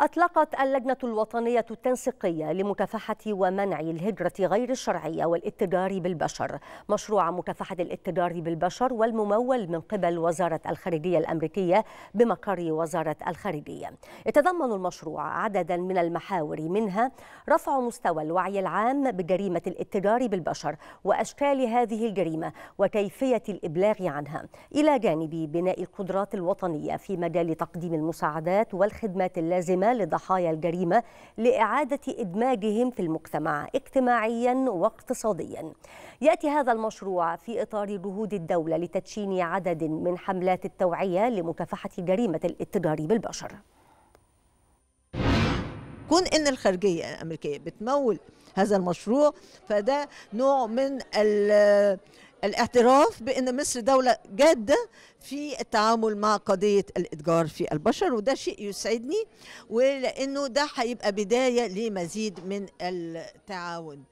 أطلقت اللجنة الوطنية التنسيقية لمكافحة ومنع الهجرة غير الشرعية والاتجار بالبشر مشروع مكافحة الاتجار بالبشر والممول من قبل وزارة الخارجية الأمريكية بمقر وزارة الخارجية يتضمن المشروع عددا من المحاور منها رفع مستوى الوعي العام بجريمة الاتجار بالبشر وأشكال هذه الجريمة وكيفية الإبلاغ عنها إلى جانب بناء القدرات الوطنية في مجال تقديم المساعدات والخدمات اللازمة لضحايا الجريمة لإعادة إدماجهم في المجتمع اجتماعيا واقتصاديا يأتي هذا المشروع في إطار جهود الدولة لتدشين عدد من حملات التوعية لمكافحة جريمة الاتجار بالبشر كون ان الخارجيه الامريكيه بتمول هذا المشروع فده نوع من الاعتراف بأن مصر دولة جادة في التعامل مع قضية الإتجار في البشر وده شيء يسعدني ولأنه ده هيبقى بداية لمزيد من التعاون